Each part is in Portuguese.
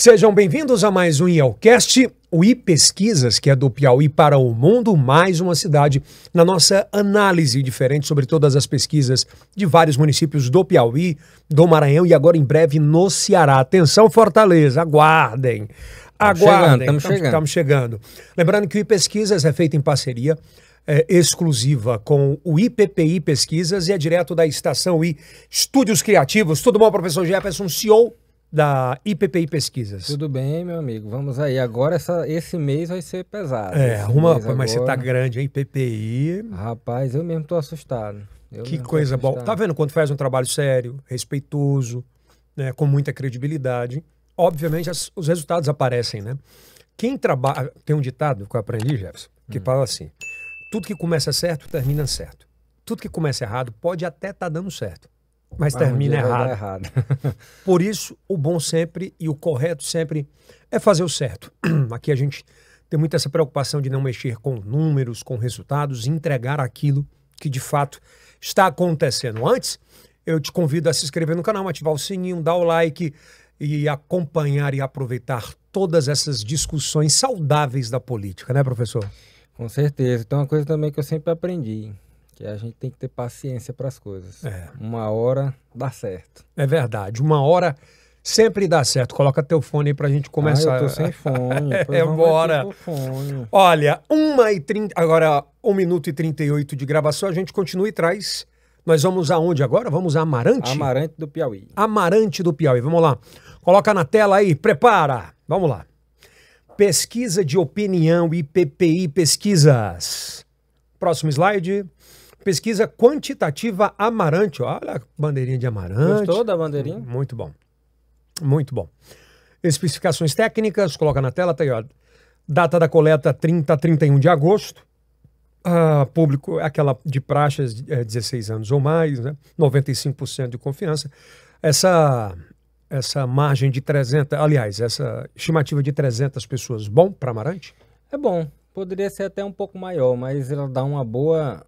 Sejam bem-vindos a mais um IELCast, o iPesquisas, que é do Piauí para o mundo, mais uma cidade, na nossa análise diferente sobre todas as pesquisas de vários municípios do Piauí, do Maranhão e agora em breve no Ceará. Atenção, Fortaleza, aguardem. Aguardem. Estamos chegando. chegando. Lembrando que o iPesquisas é feito em parceria é, exclusiva com o IPPI Pesquisas e é direto da Estação I Estúdios Criativos. Tudo bom, professor Jefferson, CEO da IPPI Pesquisas. Tudo bem, meu amigo. Vamos aí. Agora essa, esse mês vai ser pesado. É, arruma, mas agora... você tá grande, hein? IPPI. Rapaz, eu mesmo tô assustado. Eu que coisa boa. Tá vendo quando faz um trabalho sério, respeitoso, né, com muita credibilidade, obviamente as, os resultados aparecem, né? Quem trabalha, ah, tem um ditado que eu aprendi, Jefferson, que hum. fala assim: tudo que começa certo termina certo. Tudo que começa errado pode até estar tá dando certo mas, mas termina errado. errado. Por isso, o bom sempre e o correto sempre é fazer o certo. Aqui a gente tem muito essa preocupação de não mexer com números, com resultados, entregar aquilo que de fato está acontecendo. Antes, eu te convido a se inscrever no canal, ativar o sininho, dar o like e acompanhar e aproveitar todas essas discussões saudáveis da política, né, professor? Com certeza. Então, uma coisa também que eu sempre aprendi que a gente tem que ter paciência para as coisas. É. Uma hora dá certo. É verdade. Uma hora sempre dá certo. Coloca teu fone aí pra gente começar. Ah, eu tô sem fone. é, bora. Olha, uma e trinta. agora 1 minuto e 38 de gravação, a gente continua e traz. Nós vamos aonde agora? Vamos a Amarante? Amarante do Piauí. Amarante do Piauí, vamos lá. Coloca na tela aí, prepara. Vamos lá. Pesquisa de opinião IPPI Pesquisas. Próximo slide. Pesquisa quantitativa Amarante. Olha a bandeirinha de Amarante. Gostou da bandeirinha? Hum, muito bom. Muito bom. Especificações técnicas, coloca na tela, tá aí, ó. Data da coleta 30 a 31 de agosto. Ah, público, é aquela de praxas é, 16 anos ou mais, né? 95% de confiança. Essa essa margem de 300, aliás, essa estimativa de 300 pessoas, bom para Amarante? É bom. Poderia ser até um pouco maior, mas ela dá uma boa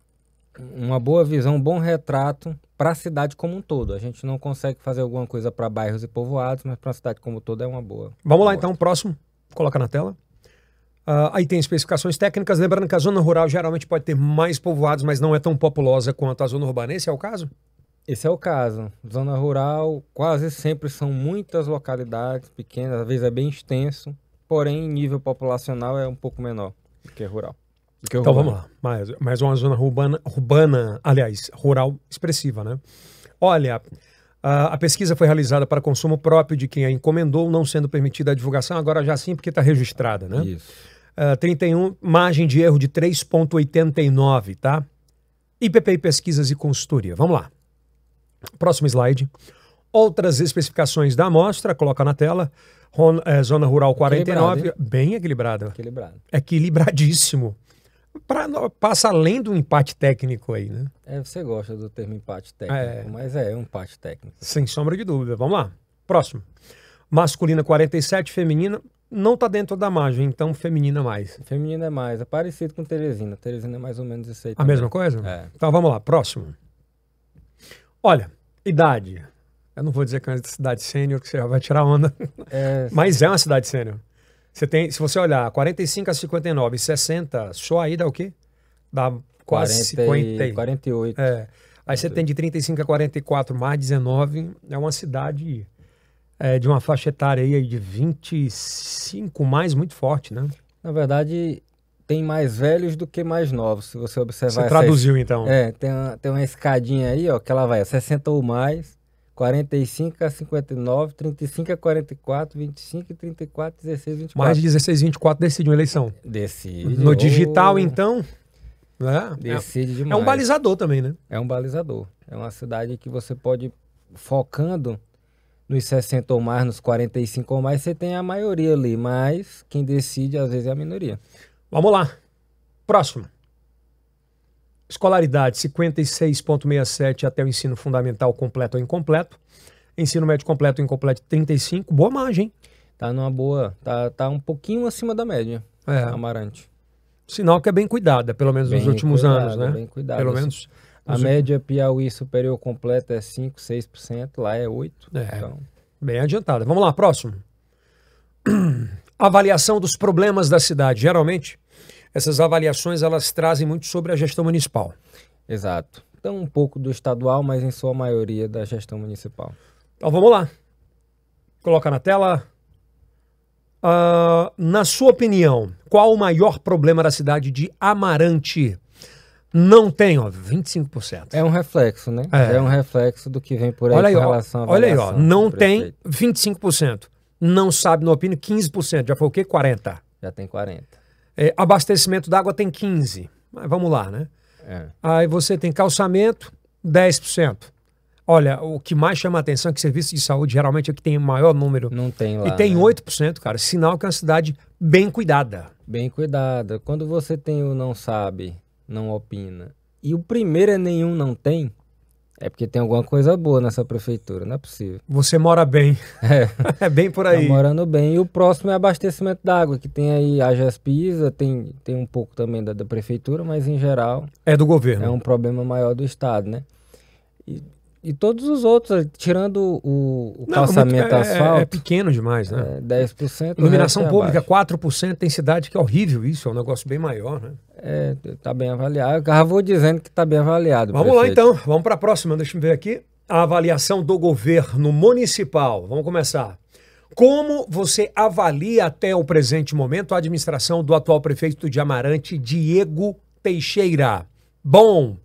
uma boa visão, um bom retrato para a cidade como um todo. A gente não consegue fazer alguma coisa para bairros e povoados, mas para a cidade como um todo é uma boa. Vamos lá então, próximo. Coloca na tela. Uh, aí tem especificações técnicas. Lembrando que a zona rural geralmente pode ter mais povoados, mas não é tão populosa quanto a zona urbana. Esse é o caso? Esse é o caso. Zona rural quase sempre são muitas localidades pequenas, às vezes é bem extenso, porém nível populacional é um pouco menor do que rural então vamos lá, mais, mais uma zona urbana, urbana, aliás, rural expressiva, né? Olha, a, a pesquisa foi realizada para consumo próprio de quem a encomendou, não sendo permitida a divulgação, agora já sim, porque está registrada, né? Isso. Uh, ah, 31, margem de erro de 3,89, tá? IPPI Pesquisas e Consultoria. Vamos lá. Próximo slide. Outras especificações da amostra, coloca na tela. Ron, é, zona Rural 49, bem equilibrada. Equilibrado. Equilibradíssimo pra, passa além do empate técnico aí, né? É, você gosta do termo empate técnico, é... mas é, é um empate técnico. Sem sombra de dúvida. Vamos lá. Próximo. Masculina 47, feminina não está dentro da margem, então feminina mais. Feminina é mais, é parecido com Teresina. Teresina é mais ou menos isso aí. A mesma coisa? É. Então vamos lá, próximo. Olha, idade. Eu não vou dizer que é uma cidade sênior, que você já vai tirar onda. É, Mas é uma cidade sênior. Você tem, se você olhar 45 a 59 60, só aí dá o quê? Dá quase 40, 50. 48. É. Aí você tem de 35 a 44 mais 19, é uma cidade é, de uma faixa etária aí de 25 mais muito forte, né? Na verdade, tem mais velhos do que mais novos, se você observar. Você traduziu essa... então. É, tem uma, tem uma escadinha aí, ó, que ela vai a 60 ou mais, 45 a 59, 35 a 44, 25 34, 16 24. Mais de 16 24 decidem uma eleição. Decide. No digital, ou... então, né? Decide é, demais. É um balizador também, né? É um balizador. É uma cidade que você pode, focando nos 60 ou mais, nos 45 ou mais, você tem a maioria ali, mas quem decide às vezes é a minoria. Vamos lá. Próximo. Escolaridade, 56,67 até o ensino fundamental completo ou incompleto. Ensino médio completo ou incompleto, 35. Boa margem. Tá numa boa. Tá, tá um pouquinho acima da média. É. Amarante. Sinal que é bem cuidada, pelo menos bem nos últimos cuidado, anos, né? Bem cuidada. Pelo assim. menos. A média Piauí superior completa é 5, 6%, lá é 8%. É. Então... Bem adiantada. Vamos lá, próximo. Avaliação dos problemas da cidade. Geralmente, essas avaliações elas trazem muito sobre a gestão municipal. Exato. Então, um pouco do estadual, mas em sua maioria da gestão municipal. Então, vamos lá. Coloca na tela. Uh, na sua opinião, qual o maior problema da cidade de Amarante? Não tem, ó, 25%. É um reflexo, né? É, é um reflexo do que vem por aí aí, com relação Olha aí, ó, não tem 25%. Não sabe, não opina, 15%. Já foi o quê? 40%. Já tem 40%. É, abastecimento d'água tem 15. Mas vamos lá, né? É. Aí você tem calçamento, 10%. Olha, o que mais chama a atenção é que serviço de saúde geralmente é o que tem o maior número. Não tem lá. E tem né? 8%, cara. Sinal que é uma cidade bem cuidada. Bem cuidada. Quando você tem o não sabe, não opina, e o primeiro é nenhum não tem, é porque tem alguma coisa boa nessa prefeitura, não é possível. Você mora bem. É. é bem por tá aí. Tá morando bem. E o próximo é abastecimento d'água, que tem aí a GESPISA, tem, tem um pouco também da, da, prefeitura, mas em geral. É do governo. É um problema maior do Estado, né? E, e todos os outros, tirando o, o não, calçamento é, é asfalto. É, é, pequeno demais, né? É 10%. É Iluminação pública, abaixo. 4%. Tem cidade que é horrível isso, é um negócio bem maior, né? É, tá bem avaliado. Eu vou dizendo que tá bem avaliado. Vamos prefeito. lá então, vamos para a próxima. Deixa eu ver aqui. A avaliação do governo municipal. Vamos começar. Como você avalia até o presente momento a administração do atual prefeito de Amarante, Diego Teixeira? Bom,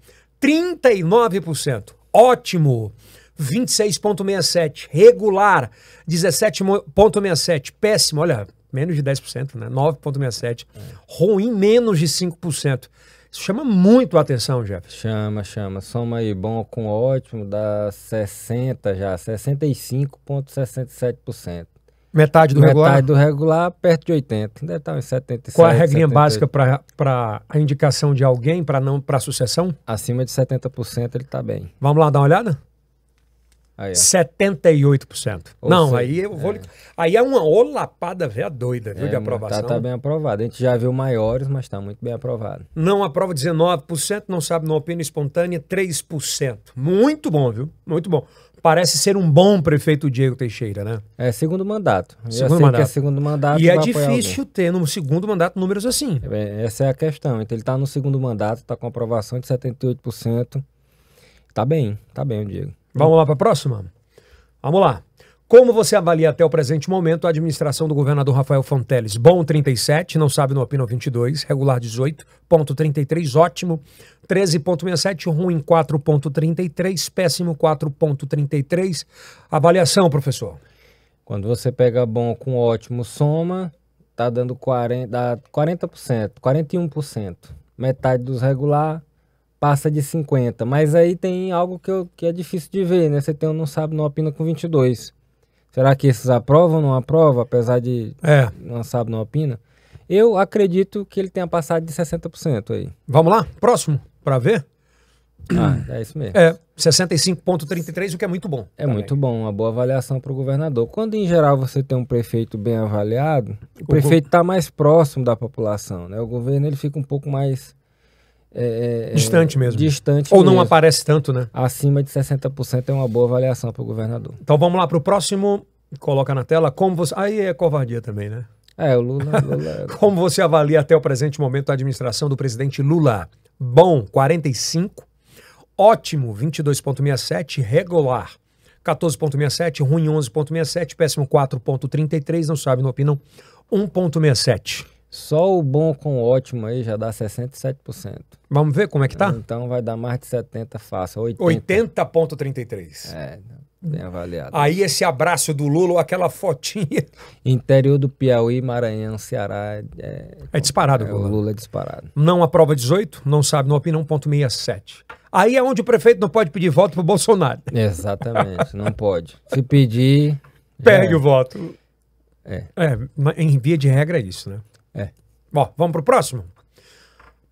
39%. Ótimo. 26,67. Regular, 17,67. Péssimo, olha, menos de 10%, né? 9,67%. É. Ruim, menos de 5%. Isso chama muito a atenção, Jeff. Chama, chama. Soma aí bom com ótimo, dá 60 já, 65,67%. Metade do Metade regular? Metade do regular, perto de 80. Deve estar em 77. Qual a regrinha 78. básica para a indicação de alguém para não para sucessão? Acima de 70% ele está bem. Vamos lá dar uma olhada? Aí, é. 78%. Ou não, aí eu vou. É. Aí é uma olapada velha doida, viu, é, de aprovação. Tá, tá, bem aprovado. A gente já viu maiores, mas está muito bem aprovado. Não aprova 19%, não sabe não opina espontânea, 3%. Muito bom, viu? Muito bom. Parece ser um bom prefeito Diego Teixeira, né? É segundo mandato. Segundo assim é mandato. É segundo mandato. E é difícil ter no segundo mandato números assim. É, essa é a questão. Então ele está no segundo mandato, está com aprovação de 78%. Tá bem, tá bem, Diego. Vamos lá para a próxima? Vamos lá. Como você avalia até o presente momento a administração do governador Rafael Fonteles? Bom 37, não sabe no opinião 22, regular 18.33, ótimo 13.67, ruim 4.33, péssimo 4.33. Avaliação, professor. Quando você pega bom com ótimo, soma, tá dando 40, dá 40%, 41%. Metade dos regular, passa de 50. Mas aí tem algo que, eu, que é difícil de ver, né? Você tem um não sabe, não opina com 22. Será que esses aprovam ou não aprovam, apesar de é. não sabe, não opina? Eu acredito que ele tenha passado de 60% aí. Vamos lá? Próximo, para ver? Ah, é isso mesmo. É, 65,33, o que é muito bom. É muito bom, uma boa avaliação para o governador. Quando, em geral, você tem um prefeito bem avaliado, o, o prefeito está go... mais próximo da população, né? O governo ele fica um pouco mais é, é, é, distante mesmo. Distante. Ou mesmo. não aparece tanto, né? Acima de 60% é uma boa avaliação para o governador. Então vamos lá para o próximo. Coloca na tela. Como você. Aí é covardia também, né? É, o Lula. Lula... É- como você avalia até o presente momento a administração do presidente Lula? Bom, 45. Ótimo, 22,67. Regular, 14,67. Ruim, 11,67. Péssimo, 4,33. Não sabe, não opinam, 1,67. Só o bom com o ótimo aí já dá 67%. Vamos ver como é que tá? Então vai dar mais de 70 fácil, 80. 80.33. É, bem avaliado. Aí esse abraço do Lula, aquela fotinha. Interior do Piauí, Maranhão, Ceará. É, é disparado, é, Lula. O Lula é disparado. Não aprova 18, não sabe, não opina 1.67. Aí é onde o prefeito não pode pedir voto pro Bolsonaro. Exatamente, não pode. Se pedir... Pegue é... o voto. É. é, em via de regra é isso, né? É. Ó, vamos pro próximo?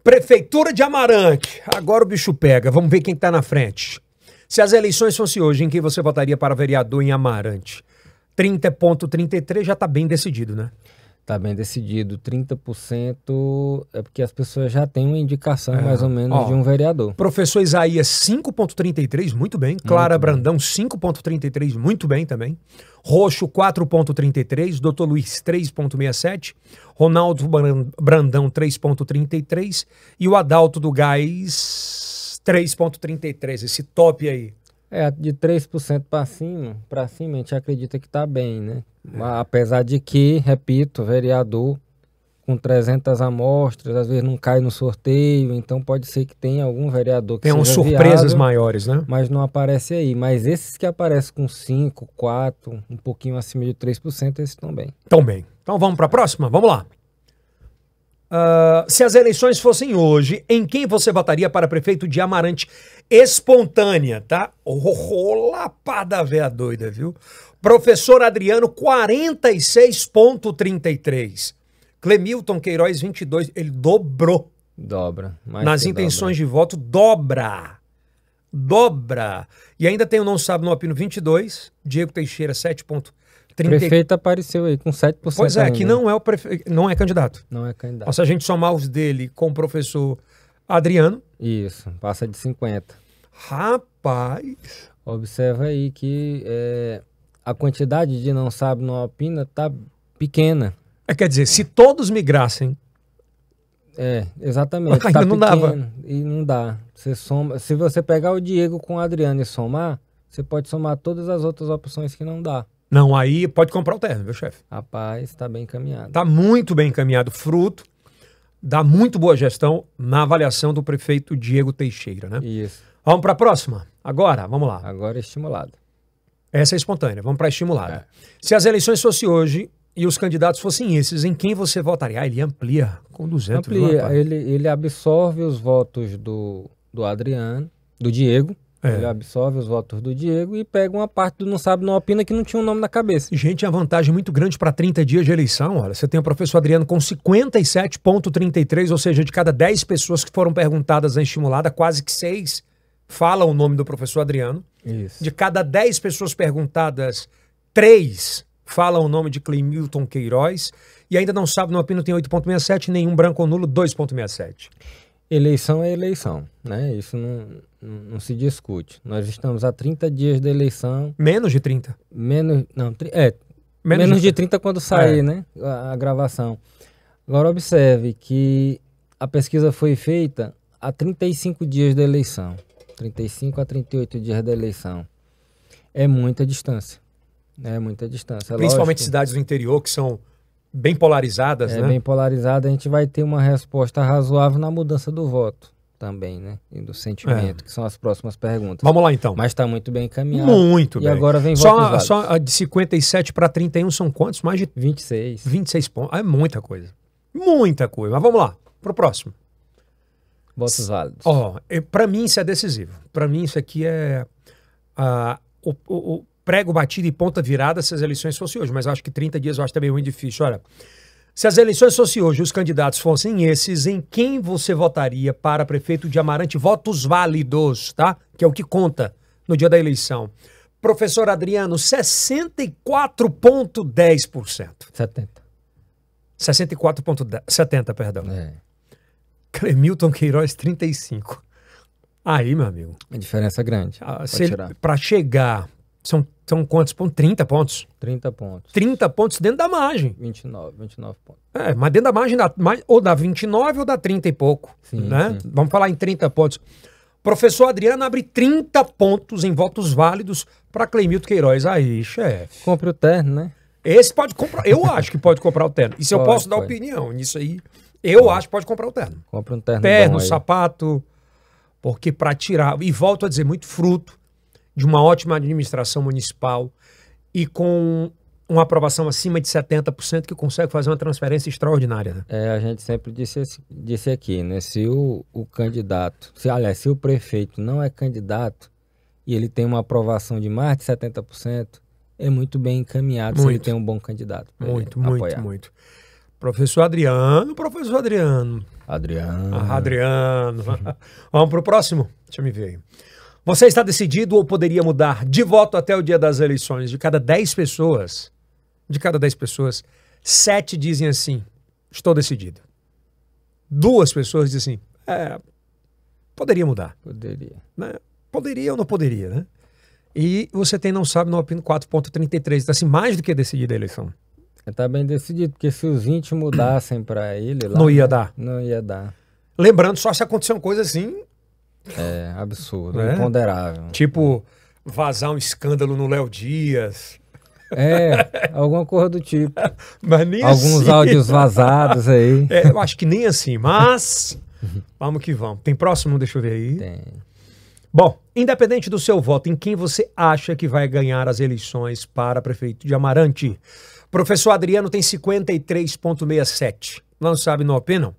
Prefeitura de Amarante. Agora o bicho pega. Vamos ver quem está na frente. Se as eleições fossem hoje, em quem você votaria para vereador em Amarante? 30,33 já está bem decidido, né? Tá bem decidido. 30% é porque as pessoas já têm uma indicação é. mais ou menos Ó, de um vereador. Professor Isaías, 5,33, muito bem. Clara muito Brandão, 5,33, muito bem também. Roxo, 4,33. Doutor Luiz, 3,67. Ronaldo Brandão, 3,33. E o Adalto do Gás, 3,33. Esse top aí. É, de 3% para cima, para cima a gente acredita que está bem, né? É. apesar de que, repito, vereador com 300 amostras, às vezes não cai no sorteio, então pode ser que tenha algum vereador que Tem seja surpresas maiores, né? Mas não aparece aí. Mas esses que aparecem com 5, 4, um pouquinho acima de 3%, esses estão bem. Estão bem. Então vamos para a próxima? Vamos lá. Ah, se as eleições fossem hoje, em quem você votaria para prefeito de Amarante? Espontânea, tá? Rolapada, lapada véia doida, viu? Professor Adriano, 46,33. Clemilton Queiroz, 22. Ele dobrou. Dobra. Nas intenções dobra. de voto, dobra. Dobra. E ainda tem o Não Sabe No Opino, 22. Diego Teixeira, 7,33. 30... prefeito apareceu aí com 7%. Pois é, ainda. que não é, o prefe... não é candidato. Não é candidato. Ou se a gente somar os dele com o professor Adriano. Isso, passa de 50%. Rapaz! Observa aí que é, a quantidade de não sabe, não opina tá pequena. É, quer dizer, se todos migrassem. É, exatamente. Ainda tá não dava. E não dá. Você soma, se você pegar o Diego com o Adriano e somar, você pode somar todas as outras opções que não dá. Não, aí pode comprar o terno, meu chefe. Rapaz, está bem encaminhado. Está muito bem encaminhado, fruto da muito boa gestão na avaliação do prefeito Diego Teixeira, né? Isso. Vamos para a próxima? Agora, vamos lá. Agora estimulado. Essa é espontânea, vamos para estimulada. É. Se as eleições fossem hoje e os candidatos fossem esses, em quem você votaria? Ah, ele amplia com 200 votos. ele, ele absorve os votos do, do Adriano, do Diego, é. Ele absorve os votos do Diego e pega uma parte do Não Sabe Não Opina que não tinha um nome na cabeça. Gente, uma vantagem é muito grande para 30 dias de eleição, olha, você tem o professor Adriano com 57,33, ou seja, de cada 10 pessoas que foram perguntadas na estimulada, quase que 6 falam o nome do professor Adriano. Isso. De cada 10 pessoas perguntadas, 3 falam o nome de Clemilton Queiroz e ainda não sabe, não opina, tem 8,67, nenhum branco ou nulo, 2,67. Eleição é eleição, né? Isso não, não, não se discute. Nós estamos a 30 dias da eleição. Menos de 30? Menos, não, é, menos, menos de 30, 30 quando sair, é. né? A, a gravação. Agora observe que a pesquisa foi feita a 35 dias da eleição. 35 a 38 dias da eleição. É muita distância. É muita distância. É Principalmente lógico. cidades do interior que são bem polarizadas, é, né? Bem polarizada, a gente vai ter uma resposta razoável na mudança do voto também, né? E do sentimento, é. que são as próximas perguntas. Vamos lá então. Mas está muito bem encaminhado. Muito e bem. E agora vem só, a, só a de 57 para 31 são quantos? Mais de 26. 26 pontos. É muita coisa. Muita coisa. Mas vamos lá, para o próximo. Votos válidos. Ó, oh, para mim isso é decisivo. Para mim isso aqui é a, ah, o, o, prego batido e ponta virada se as eleições fossem hoje, mas acho que 30 dias eu acho também muito difícil. Olha, se as eleições fossem hoje, os candidatos fossem esses, em quem você votaria para prefeito de Amarante? Votos válidos, tá? Que é o que conta no dia da eleição. Professor Adriano, 64,10%. 70. 64,70, perdão. É. Clemilton Queiroz, 35. Aí, meu amigo. Uma diferença é grande. Ah, Para chegar são, são quantos pontos? 30 pontos. 30 pontos. 30 pontos dentro da margem. 29, 29 pontos. É, mas dentro da margem, da, ou da 29 ou da 30 e pouco. Sim, né? Sim. Vamos falar em 30 pontos. Professor Adriano abre 30 pontos em votos válidos para Cleimito Queiroz. Aí, chefe. Compre o terno, né? Esse pode comprar. Eu acho que pode comprar o terno. Isso pode, eu posso dar pode. opinião nisso aí. Eu pode. acho que pode comprar o terno. Compre um terno. Terno, sapato. Porque para tirar. E volto a dizer, muito fruto de uma ótima administração municipal e com uma aprovação acima de 70% que consegue fazer uma transferência extraordinária. Né? É, a gente sempre disse, disse aqui, né? Se o, o candidato, se, aliás, se o prefeito não é candidato e ele tem uma aprovação de mais de 70%, é muito bem encaminhado muito. se ele tem um bom candidato. Muito, muito, apoiar. muito. Professor Adriano, professor Adriano. Adriano. Ah, Adriano. Vamos para o próximo? Deixa eu me ver aí. Você está decidido ou poderia mudar de voto até o dia das eleições? De cada 10 pessoas, de cada 10 pessoas, 7 dizem assim: estou decidido. Duas pessoas dizem assim: é, poderia mudar. Poderia. Né? Poderia ou não poderia, né? E você tem, não sabe, no 4,33. Está assim, mais do que decidida a eleição. Está é, bem decidido, porque se os 20 mudassem para ele. Lá, não ia né, dar. Não ia dar. Lembrando, só se acontecer uma coisa assim é, absurdo, é? imponderável. Tipo, vazar um escândalo no Léo Dias. É, alguma coisa do tipo. Mas nem Alguns assim. áudios vazados aí. É, eu acho que nem assim, mas vamos que vamos. Tem próximo? Deixa eu ver aí. Tem. Bom, independente do seu voto, em quem você acha que vai ganhar as eleições para prefeito de Amarante? Professor Adriano tem 53,67. Não sabe, não opinam?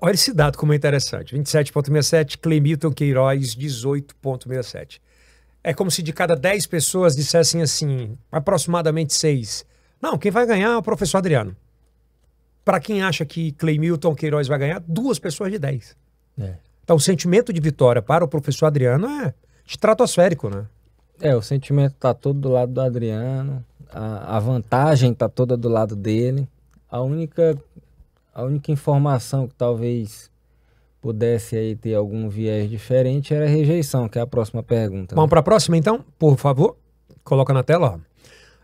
Olha esse dado como é interessante. 27,67, Clemilton Queiroz, 18,67. É como se de cada 10 pessoas dissessem assim, aproximadamente 6. Não, quem vai ganhar é o professor Adriano. Para quem acha que Clemilton Queiroz vai ganhar, duas pessoas de 10. É. Então o sentimento de vitória para o professor Adriano é estratosférico, né? É, o sentimento está todo do lado do Adriano, a, a vantagem está toda do lado dele. A única a única informação que talvez pudesse aí ter algum viés diferente era a rejeição, que é a próxima pergunta. Vamos né? para a próxima, então? Por favor, coloca na tela.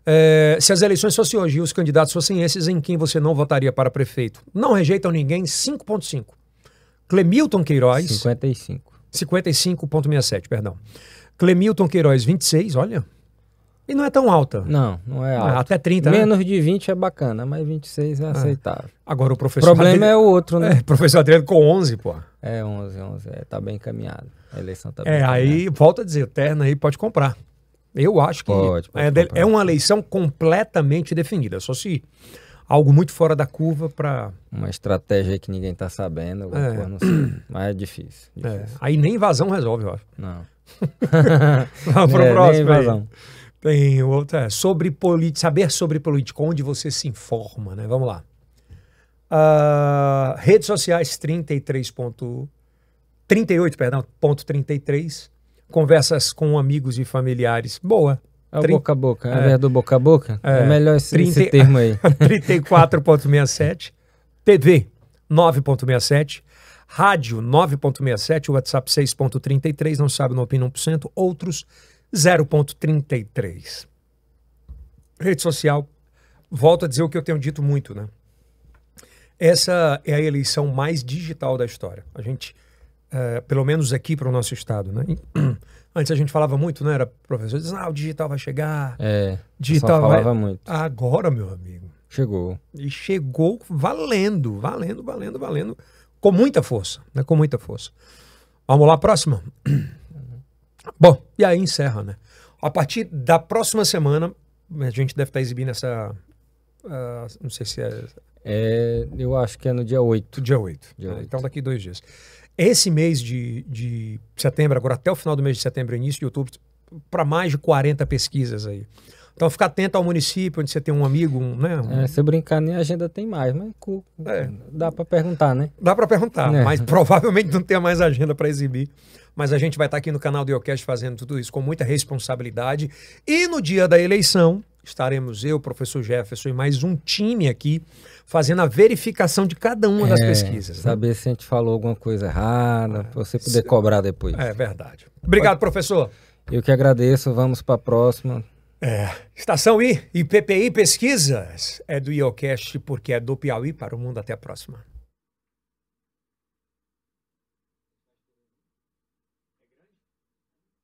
É, se as eleições fossem hoje e os candidatos fossem esses, em quem você não votaria para prefeito? Não rejeitam ninguém, 5,5. Clemilton Queiroz. 55. 55,67, perdão. Clemilton Queiroz, 26, olha, e não é tão alta. Não, não é, é alta. até 30, né? Menos né? de 20 é bacana, mas 26 é, é aceitável. Ah. Agora o professor... O problema Adriano... é o outro, né? É, professor Adriano com 11, pô. É, 11, 11. É, tá bem encaminhado. A eleição tá bem É, encaminhada. aí, volta a dizer, terna aí pode comprar. Eu acho que pode, pode é, comprar. é uma eleição completamente definida. Só se algo muito fora da curva para... Uma estratégia que ninguém tá sabendo, é. Coisa, não sei. mas é difícil. É, difícil. É. Aí nem invasão resolve, eu acho. Não. Vamos pro é, próximo invasão. Aí. Tem outra. É, sobre política, saber sobre política, onde você se informa, né? Vamos lá. Uh, redes sociais 33 ponto, 38, perdão, ponto 33. Conversas com amigos e familiares. Boa. É o 30, boca a boca. É, a é do boca a boca. É, é melhor esse, 30, esse termo aí. 34.67. TV 9.67. Rádio 9.67, WhatsApp 6.33, não sabe, não opina 1%. Outros 0,33. Rede social, volto a dizer o que eu tenho dito muito, né? Essa é a eleição mais digital da história. A gente, eh, pelo menos aqui para o nosso estado, né? E, antes a gente falava muito, né? Era professor diz, ah, o digital vai chegar. É. Digital falava vai... muito. Agora, meu amigo. Chegou. E chegou valendo, valendo, valendo, valendo, com muita força, né? Com muita força. Vamos lá, próxima. Bom, e aí encerra, né? A partir da próxima semana, a gente deve estar exibindo essa. Uh, não sei se é... é. Eu acho que é no dia 8. Dia 8. Dia né? Ah, 8. Então, daqui dois dias. Esse mês de, de setembro, agora até o final do mês de setembro, início de outubro, para mais de 40 pesquisas aí. Então fica atento ao município onde você tem um amigo, um, né? Um... É, se brincar, nem agenda tem mais, mas é. dá para perguntar, né? Dá para perguntar, é. mas provavelmente não tem mais agenda para exibir. Mas a gente vai estar aqui no canal do Iocast fazendo tudo isso com muita responsabilidade. E no dia da eleição, estaremos eu, professor Jefferson e mais um time aqui fazendo a verificação de cada uma é, das pesquisas. Né? Saber né? se a gente falou alguma coisa errada, para você poder se... cobrar depois. É verdade. Obrigado, professor. Eu que agradeço. Vamos para a próxima. É. Estação I, IPPI Pesquisas, é do IOCast porque é do Piauí para o mundo. Até a próxima.